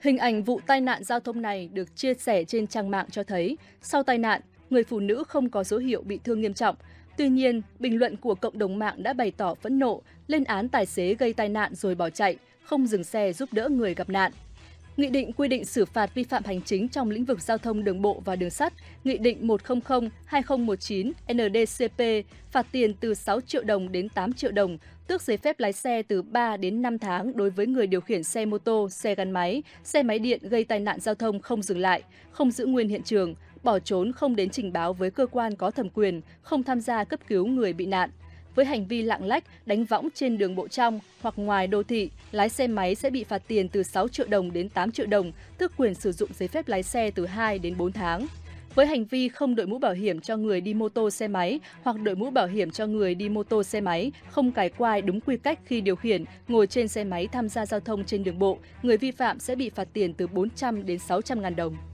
Hình ảnh vụ tai nạn giao thông này được chia sẻ trên trang mạng cho thấy, sau tai nạn, người phụ nữ không có dấu hiệu bị thương nghiêm trọng. Tuy nhiên, bình luận của cộng đồng mạng đã bày tỏ phẫn nộ, lên án tài xế gây tai nạn rồi bỏ chạy, không dừng xe giúp đỡ người gặp nạn. Nghị định quy định xử phạt vi phạm hành chính trong lĩnh vực giao thông đường bộ và đường sắt, Nghị định 100-2019-NDCP phạt tiền từ 6 triệu đồng đến 8 triệu đồng, tước giấy phép lái xe từ 3 đến 5 tháng đối với người điều khiển xe mô tô, xe gắn máy, xe máy điện gây tai nạn giao thông không dừng lại, không giữ nguyên hiện trường, bỏ trốn không đến trình báo với cơ quan có thẩm quyền, không tham gia cấp cứu người bị nạn. Với hành vi lạng lách, đánh võng trên đường bộ trong hoặc ngoài đô thị, lái xe máy sẽ bị phạt tiền từ 6 triệu đồng đến 8 triệu đồng, tước quyền sử dụng giấy phép lái xe từ 2 đến 4 tháng. Với hành vi không đội mũ bảo hiểm cho người đi mô tô xe máy hoặc đội mũ bảo hiểm cho người đi mô tô xe máy, không cài quai đúng quy cách khi điều khiển, ngồi trên xe máy tham gia giao thông trên đường bộ, người vi phạm sẽ bị phạt tiền từ 400 đến 600 ngàn đồng.